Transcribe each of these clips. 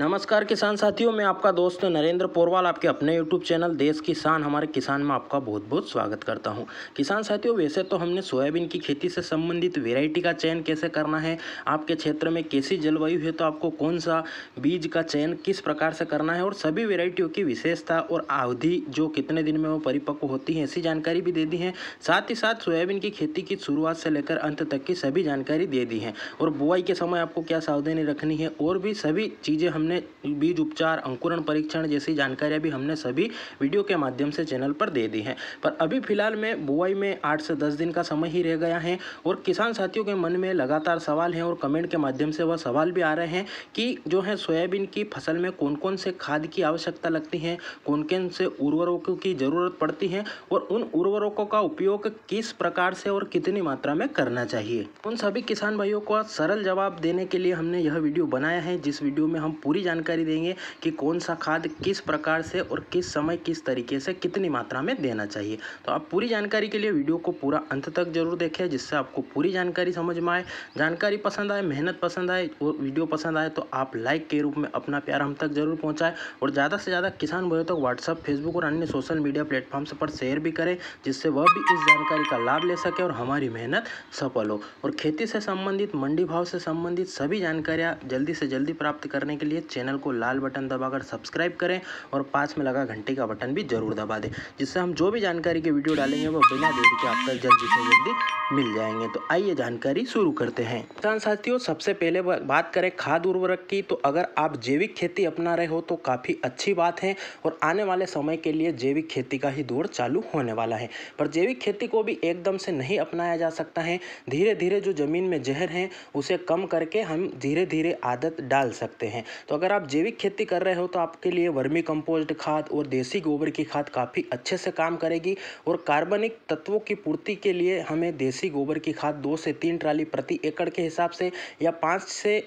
नमस्कार किसान साथियों मैं आपका दोस्त नरेंद्र पोरवाल आपके अपने यूट्यूब चैनल देश किसान हमारे किसान में आपका बहुत बहुत स्वागत करता हूं किसान साथियों वैसे तो हमने सोयाबीन की खेती से संबंधित वेराइटी का चयन कैसे करना है आपके क्षेत्र में कैसी जलवायु है तो आपको कौन सा बीज का चयन किस प्रकार से करना है और सभी वेरायटियों की विशेषता और अवधि जो कितने दिन में वो परिपक्व होती है ऐसी जानकारी भी दे दी है साथ ही साथ सोयाबीन की खेती की शुरुआत से लेकर अंत तक की सभी जानकारी दे दी है और बुआई के समय आपको क्या सावधानी रखनी है और भी सभी चीज़ें हम हमने बीज उपचार अंकुरण परीक्षण जैसी जानकारियाँ भी हमने सभी वीडियो के माध्यम से चैनल पर दे दी हैं पर अभी फिलहाल में बुआई में आठ से दस दिन का समय ही रह गया है और किसान साथियों के मन में लगातार सवाल हैं और कमेंट के माध्यम से वह सवाल भी आ रहे हैं कि जो है सोयाबीन की फसल में कौन कौन से खाद की आवश्यकता लगती है कौन कौन से उर्वरकों की ज़रूरत पड़ती है और उन उर्वरकों का उपयोग किस प्रकार से और कितनी मात्रा में करना चाहिए उन सभी किसान भाइयों को सरल जवाब देने के लिए हमने यह वीडियो बनाया है जिस वीडियो में हम पूरी पूरी जानकारी देंगे कि कौन सा खाद किस प्रकार से और किस समय किस तरीके से कितनी मात्रा में देना चाहिए तो आप पूरी जानकारी के लिए वीडियो को पूरा अंत तक जरूर देखें जिससे आपको पूरी जानकारी समझ में आए जानकारी पसंद आए मेहनत पसंद आए और वीडियो पसंद आए तो आप लाइक के रूप में अपना प्यार हम तक जरूर पहुँचाएँ और ज़्यादा से ज़्यादा किसान भाइयों तक व्हाट्सअप फेसबुक और अन्य सोशल मीडिया प्लेटफॉर्म्स पर शेयर भी करें जिससे वह भी इस जानकारी का लाभ ले सके और हमारी मेहनत सफल हो और खेती से संबंधित मंडी भाव से संबंधित सभी जानकारियाँ जल्दी से जल्दी प्राप्त करने के लिए चैनल को लाल बटन दबाकर सब्सक्राइब करें और पास में लगा घंटे का बटन भी जरूर दबा दें जिससे हम जो भी जानकारी के वीडियो डालेंगे वो बिना देरी के आप तक जल्दी से जल्दी मिल जाएंगे तो आइए जानकारी शुरू करते हैं किसान साथियों सबसे पहले बात करें खाद उर्वरक की तो अगर आप जैविक खेती अपना रहे हो तो काफ़ी अच्छी बात है और आने वाले समय के लिए जैविक खेती का ही दौर चालू होने वाला है पर जैविक खेती को भी एकदम से नहीं अपनाया जा सकता है धीरे धीरे जो ज़मीन में जहर है उसे कम करके हम धीरे धीरे आदत डाल सकते हैं तो तो अगर आप जैविक खेती कर रहे हो तो आपके लिए वर्मी कंपोस्ट खाद और देसी गोबर की खाद काफ़ी अच्छे से काम करेगी और कार्बनिक तत्वों की पूर्ति के लिए हमें देसी गोबर की खाद दो से तीन ट्राली प्रति एकड़ के हिसाब से या पाँच से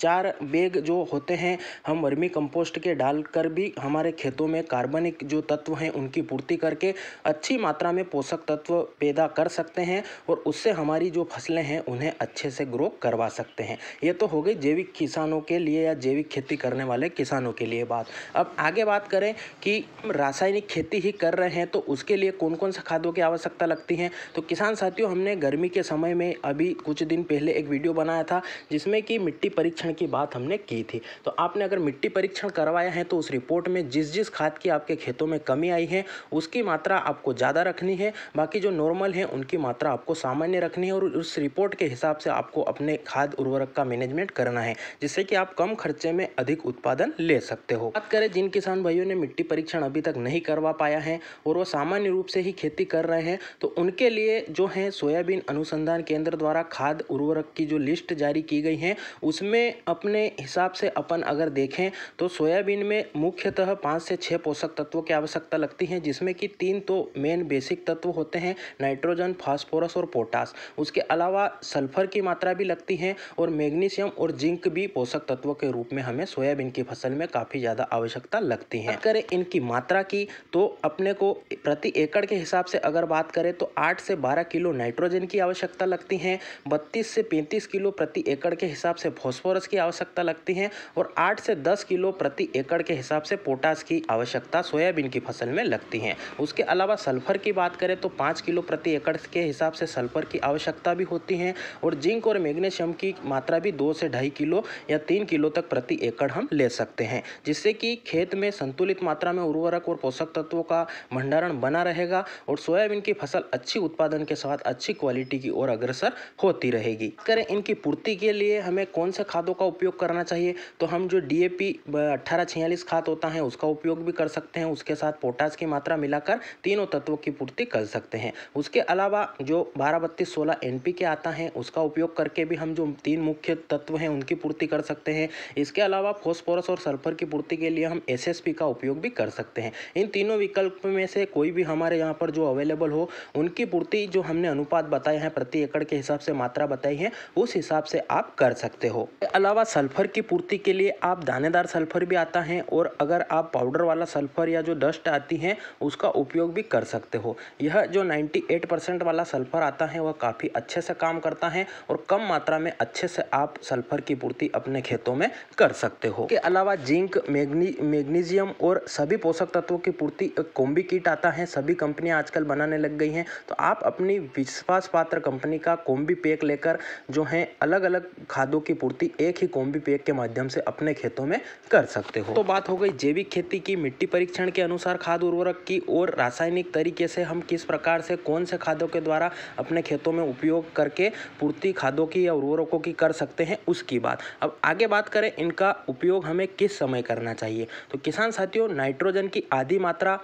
चार बैग जो होते हैं हम वर्मी कंपोस्ट के डालकर भी हमारे खेतों में कार्बनिक जो तत्व हैं उनकी पूर्ति करके अच्छी मात्रा में पोषक तत्व पैदा कर सकते हैं और उससे हमारी जो फसलें हैं उन्हें अच्छे से ग्रो करवा सकते हैं ये तो हो गई जैविक किसानों के लिए या जैविक खेती करने वाले किसानों के लिए बात अब आगे बात करें कि रासायनिक खेती ही कर रहे हैं तो उसके लिए कौन कौन से खादों की आवश्यकता लगती है तो किसान साथियों हमने गर्मी के समय में अभी कुछ दिन पहले एक वीडियो बनाया था जिसमें कि मिट्टी परीक्षण परीक्षण की बात हमने की थी तो आपने अगर मिट्टी परीक्षण करवाया है तो उस रिपोर्ट में जिस जिस खाद की आपके खेतों में कमी आई है उसकी मात्रा आपको ज़्यादा रखनी है बाकी जो नॉर्मल है उनकी मात्रा आपको सामान्य रखनी है और उस रिपोर्ट के हिसाब से आपको अपने खाद उर्वरक का मैनेजमेंट करना है जिससे कि आप कम खर्चे में अधिक उत्पादन ले सकते हो बात करें जिन किसान भाइयों ने मिट्टी परीक्षण अभी तक नहीं करवा पाया है और वो सामान्य रूप से ही खेती कर रहे हैं तो उनके लिए जो है सोयाबीन अनुसंधान केंद्र द्वारा खाद उर्वरक की जो लिस्ट जारी की गई है उसमें अपने हिसाब से अपन अगर देखें तो सोयाबीन में मुख्यतः पाँच से छः पोषक तत्वों की आवश्यकता लगती है जिसमें कि तीन तो मेन बेसिक तत्व होते हैं नाइट्रोजन फास्फोरस और पोटास उसके अलावा सल्फर की मात्रा भी लगती है और मैग्नीशियम और जिंक भी पोषक तत्वों के रूप में हमें सोयाबीन की फसल में काफ़ी ज़्यादा आवश्यकता लगती है करें इनकी मात्रा की तो अपने को प्रति एकड़ के हिसाब से अगर बात करें तो आठ से बारह किलो नाइट्रोजन की आवश्यकता लगती है बत्तीस से पैंतीस किलो प्रति एकड़ के हिसाब से फॉस्फोरस फॉस्फोरस की आवश्यकता लगती है और आठ से दस किलो प्रति एकड़ के हिसाब से पोटास की आवश्यकता सोयाबीन की फसल में लगती है उसके अलावा सल्फर की बात करें तो पाँच किलो प्रति एकड़ के हिसाब से सल्फर की आवश्यकता भी होती है और जिंक और मैग्नेशियम की मात्रा भी दो से ढाई किलो या तीन किलो तक प्रति एकड़ हम ले सकते हैं जिससे कि खेत में संतुलित मात्रा में उर्वरक और पोषक तत्वों का भंडारण बना रहेगा और सोयाबीन की फसल अच्छी उत्पादन के साथ अच्छी क्वालिटी की ओर अग्रसर होती रहेगी करें इनकी पूर्ति के लिए हमें कौन से खादों का उपयोग करना चाहिए तो हम जो डी ए पी अट्ठारह छियालीस खाद होता है उसका उपयोग भी कर सकते हैं उसके साथ पोटास की मात्रा मिलाकर तीनों तत्वों की पूर्ति कर सकते हैं उसके अलावा जो बारह बत्तीस सोलह एन पी के आता है उसका उपयोग करके भी हम जो तीन मुख्य तत्व हैं उनकी पूर्ति कर सकते हैं इसके अलावा फोस्फोरस और सल्फर की पूर्ति के लिए हम एस एस पी का उपयोग भी कर सकते हैं इन तीनों विकल्प में से कोई भी हमारे यहाँ पर जो अवेलेबल हो उनकी पूर्ति जो हमने अनुपात बताए हैं प्रति एकड़ के हिसाब से मात्रा बताई है उस हिसाब से आप कर सकते हो अलावा सल्फ़र की पूर्ति के लिए आप दानेदार सल्फ़र भी आता है और अगर आप पाउडर वाला सल्फ़र या जो डस्ट आती है उसका उपयोग भी कर सकते हो यह जो 98 परसेंट वाला सल्फ़र आता है वह काफ़ी अच्छे से काम करता है और कम मात्रा में अच्छे से आप सल्फ़र की पूर्ति अपने खेतों में कर सकते हो इसके अलावा जिंक मैग्नी मैग्नीजियम और सभी पोषक तत्वों की पूर्ति कोम्बी किट आता है सभी कंपनियाँ आजकल बनाने लग गई हैं तो आप अपनी विश्वास पात्र कंपनी का कोम्बी पैक लेकर जो है अलग अलग खादों की पूर्ति एक एक ही कॉम्बी पैक के माध्यम से अपने खेतों में कर सकते हो तो बात हो गई जैविक खेती की मिट्टी परीक्षण के अनुसार खाद उर्वरक की और रासायनिक तरीके से हम किस प्रकार से कौन से खादों के द्वारा अपने खेतों में उपयोग करके पूर्ति खादों की या उर्वरकों की कर सकते हैं उसकी बात अब आगे बात करें इनका उपयोग हमें किस समय करना चाहिए तो किसान साथियों नाइट्रोजन की आधी मात्रा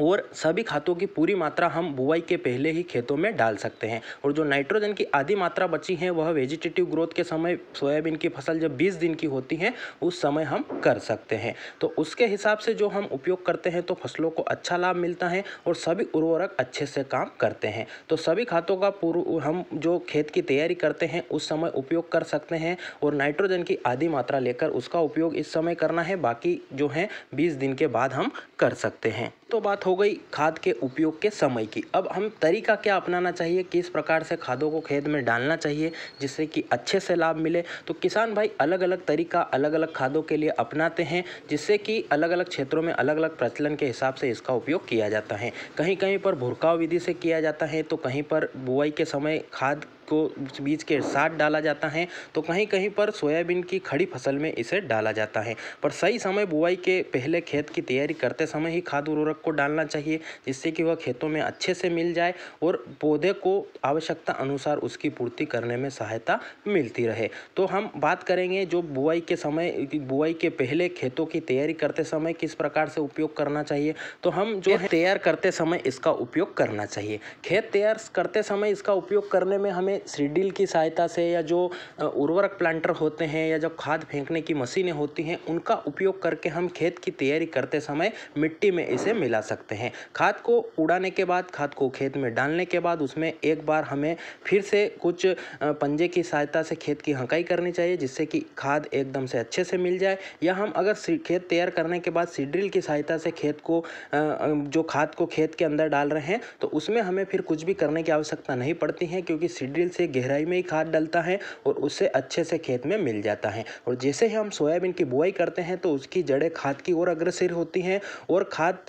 और सभी खातों की पूरी मात्रा हम बुआई के पहले ही खेतों में डाल सकते हैं और जो नाइट्रोजन की आधी मात्रा बची है वह वेजिटेटिव ग्रोथ के समय सोयाबीन की फसल जब 20 दिन की होती है उस समय हम कर सकते हैं तो उसके हिसाब से जो हम उपयोग करते हैं तो फसलों को अच्छा लाभ मिलता है और सभी उर्वरक अच्छे से काम करते हैं तो सभी खातों का पूर्व हम जो खेत की तैयारी करते हैं उस समय उपयोग कर सकते हैं और नाइट्रोजन की आधी मात्रा लेकर उसका उपयोग इस समय करना है बाकी जो है बीस दिन के बाद हम कर सकते हैं तो बात हो गई खाद के उपयोग के समय की अब हम तरीका क्या अपनाना चाहिए किस प्रकार से खादों को खेत में डालना चाहिए जिससे कि अच्छे से लाभ मिले तो किसान भाई अलग अलग तरीका अलग अलग खादों के लिए अपनाते हैं जिससे कि अलग अलग क्षेत्रों में अलग अलग प्रचलन के हिसाब से इसका उपयोग किया जाता है कहीं कहीं पर भुरकाव विधि से किया जाता है तो कहीं पर बुआई के समय खाद इसको बीज के साथ डाला जाता है तो कहीं कहीं पर सोयाबीन की खड़ी फसल में इसे डाला जाता है पर सही समय बुआई के पहले खेत की तैयारी करते समय ही खाद उर्वरक को डालना चाहिए जिससे कि वह खेतों में अच्छे से मिल जाए और पौधे को आवश्यकता अनुसार उसकी पूर्ति करने में सहायता मिलती रहे तो हम बात करेंगे जो बुआई के समय बुआई के पहले खेतों की तैयारी करते समय किस प्रकार से उपयोग करना चाहिए तो हम जो तैयार करते समय इसका उपयोग करना चाहिए खेत तैयार करते समय इसका उपयोग करने में हमें सीडिल की सहायता से या जो उर्वरक प्लांटर होते हैं या जब खाद फेंकने की मशीनें होती हैं उनका उपयोग करके हम खेत की तैयारी करते समय मिट्टी में इसे मिला सकते हैं खाद को उड़ाने के बाद खाद को खेत में डालने के बाद उसमें एक बार हमें फिर से कुछ पंजे की सहायता से खेत की हंकाई करनी चाहिए जिससे कि खाद एकदम से अच्छे से मिल जाए या हम अगर खेत तैयार करने के बाद सीड्रिल की सहायता से खेत को जो खाद को खेत के अंदर डाल रहे हैं तो उसमें हमें फिर कुछ भी करने की आवश्यकता नहीं पड़ती है क्योंकि सीड्रिल मुश्किल से गहराई में ही खाद डलता है और उससे अच्छे से खेत में मिल जाता है और जैसे ही हम सोयाबीन की बुआई करते हैं तो उसकी जड़ें खाद की ओर अग्रसर होती हैं और खाद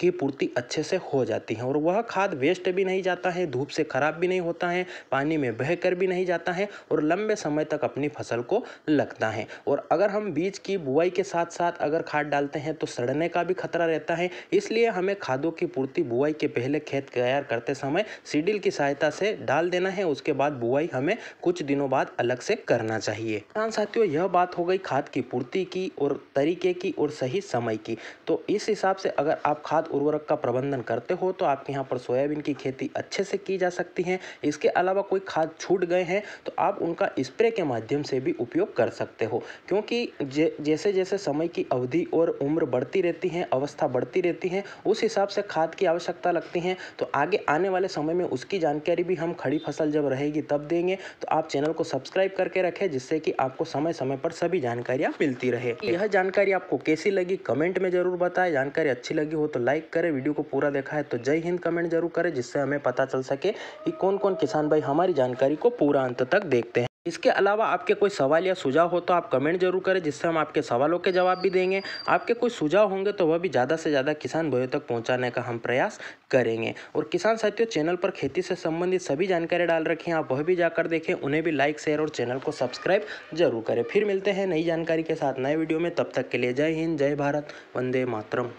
की पूर्ति अच्छे से हो जाती है और वह खाद वेस्ट भी नहीं जाता है धूप से ख़राब भी नहीं होता है पानी में बह कर भी नहीं जाता है और लंबे समय तक अपनी फसल को लगता है और अगर हम बीज की बुआई के साथ साथ अगर खाद डालते हैं तो सड़ने का भी खतरा रहता है इसलिए हमें खादों की पूर्ति बुआई के पहले खेत तैयार करते समय सीडिल की सहायता से डाल देना है उसके बाद बुआई हमें कुछ दिनों बाद अलग से करना चाहिए किसान साथियों यह बात हो गई खाद की पूर्ति की और तरीके की और सही समय की तो इस हिसाब से अगर आप खाद खाद उर्वरक का प्रबंधन करते हो तो आपके यहाँ पर सोयाबीन की खेती अच्छे से की जा सकती है इसके अलावा कोई खाद छूट गए हैं तो आप उनका स्प्रे के माध्यम से भी उपयोग कर सकते हो क्योंकि जैसे जैसे समय की अवधि और उम्र बढ़ती रहती है अवस्था बढ़ती रहती है उस हिसाब से खाद की आवश्यकता लगती है तो आगे आने वाले समय में उसकी जानकारी भी हम खड़ी फसल जब रहेगी तब देंगे तो आप चैनल को सब्सक्राइब करके रखें जिससे कि आपको समय समय पर सभी जानकारियाँ मिलती रहे यह जानकारी आपको कैसी लगी कमेंट में जरूर बताएं जानकारी अच्छी लगी हो तो लाइक करें वीडियो को पूरा देखा है तो जय हिंद कमेंट जरूर करें जिससे हमें पता चल सके कि कौन कौन किसान भाई हमारी जानकारी को पूरा अंत तक देखते हैं इसके अलावा आपके कोई सवाल या सुझाव हो तो आप कमेंट जरूर करें जिससे हम आपके सवालों के जवाब भी देंगे आपके कोई सुझाव होंगे तो वह भी ज़्यादा से ज़्यादा किसान भाइयों तक पहुंचाने का हम प्रयास करेंगे और किसान साथियों चैनल पर खेती से संबंधित सभी जानकारी डाल रखी हैं आप वह भी जाकर देखें उन्हें भी लाइक शेयर और चैनल को सब्सक्राइब जरूर करें फिर मिलते हैं नई जानकारी के साथ नए वीडियो में तब तक के लिए जय हिंद जय भारत वंदे मातरम